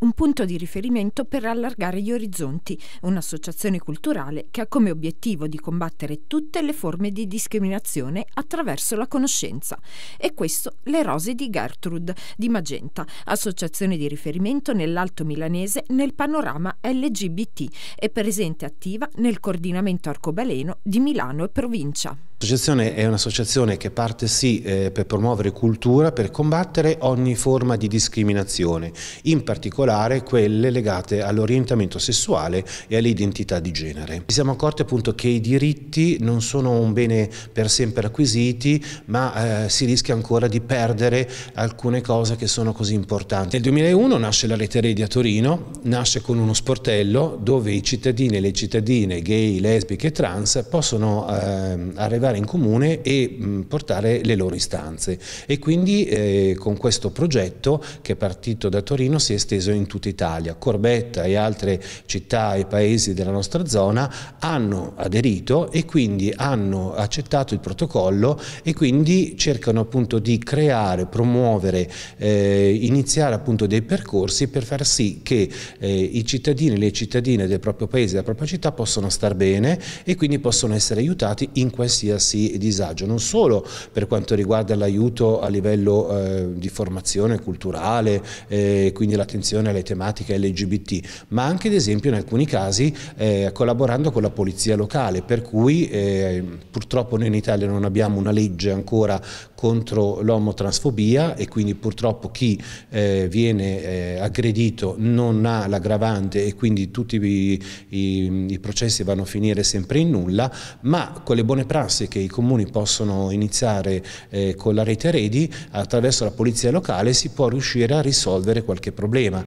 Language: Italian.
un punto di riferimento per allargare gli orizzonti, un'associazione culturale che ha come obiettivo di combattere tutte le forme di discriminazione attraverso la conoscenza. E questo Le Rose di Gertrude di Magenta, associazione di riferimento nell'Alto Milanese nel panorama LGBT e presente attiva nel coordinamento arcobaleno di Milano e provincia. L'associazione è un'associazione che parte sì eh, per promuovere cultura, per combattere ogni forma di discriminazione, in particolare quelle legate all'orientamento sessuale e all'identità di genere. Ci siamo accorti appunto che i diritti non sono un bene per sempre acquisiti, ma eh, si rischia ancora di perdere alcune cose che sono così importanti. Nel 2001 nasce la rete Redi a Torino, nasce con uno sportello dove i cittadini e le cittadine gay, lesbiche e trans possono eh, arrivare andare in comune e mh, mm, portare le loro istanze e quindi eh, con questo progetto che è partito da Torino si è esteso in tutta Italia. Corbetta e altre città e paesi della nostra zona hanno aderito e quindi hanno accettato il protocollo e quindi cercano appunto di creare, promuovere, eh, iniziare appunto dei percorsi per far sì che eh, i cittadini e le cittadine del proprio paese, della propria città possano star bene e quindi possono essere aiutati in qualsiasi essersi disagio, non solo per quanto riguarda l'aiuto a livello eh, di formazione culturale, eh, quindi l'attenzione alle tematiche LGBT, ma anche ad esempio in alcuni casi eh, collaborando con la polizia locale, per cui eh, purtroppo noi in Italia non abbiamo una legge ancora contro l'omotransfobia e quindi purtroppo chi eh, viene eh, aggredito non ha l'aggravante e quindi tutti i, i, i processi vanno a finire sempre in nulla, ma con le buone prassi che i comuni possono iniziare eh, con la rete Redi, attraverso la polizia locale si può riuscire a risolvere qualche problema.